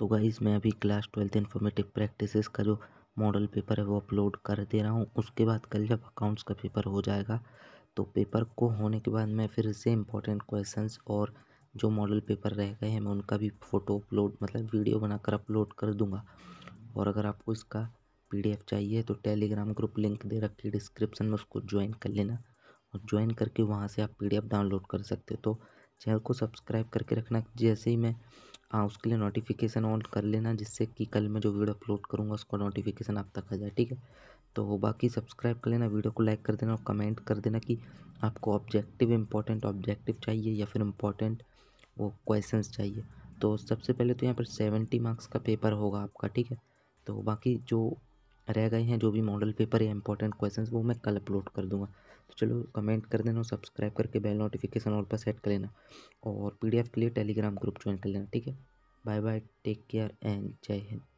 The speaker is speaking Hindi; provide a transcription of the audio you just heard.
तो गाइज़ मैं अभी क्लास ट्वेल्थ इन्फॉर्मेटिव प्रैक्टिसेस का जो मॉडल पेपर है वो अपलोड कर दे रहा हूँ उसके बाद कल जब अकाउंट्स का पेपर हो जाएगा तो पेपर को होने के बाद मैं फिर से इम्पोर्टेंट क्वेश्चंस और जो मॉडल पेपर रह गए हैं मैं उनका भी फ़ोटो अपलोड मतलब वीडियो बनाकर अपलोड कर दूँगा और अगर आपको इसका पीडीएफ चाहिए तो टेलीग्राम ग्रुप लिंक दे रखी है डिस्क्रिप्शन में उसको ज्वाइन कर लेना और ज्वाइन करके वहाँ से आप पीडीएफ डाउनलोड कर सकते हो तो चैनल को सब्सक्राइब करके रखना जैसे ही मैं हाँ उसके लिए नोटिफिकेशन ऑन कर लेना जिससे कि कल मैं जो वीडियो अपलोड करूँगा उसका नोटिफिकेशन आप तक आ जाए ठीक है तो बाकी सब्सक्राइब कर लेना वीडियो को लाइक कर देना और कमेंट कर देना कि आपको ऑब्जेक्टिव इंपॉर्टेंट ऑब्जेक्टिव चाहिए या फिर इम्पोर्टेंट वो क्वेश्चंस चाहिए तो सबसे पहले तो यहाँ पर सेवेंटी मार्क्स का पेपर होगा आपका ठीक है तो बाकी जो रह गए हैं जो भी मॉडल पेपर या इंपॉर्टेंट क्वेश्चन वो मैं कल अपलोड कर दूँगा तो चलो कमेंट कर देना सब्सक्राइब करके बेल नोटिफिकेशन और पर सेट कर लेना और एफ के लिए टेलीग्राम ग्रुप ज्वाइन कर लेना ठीक है bye bye take care and Jai Hind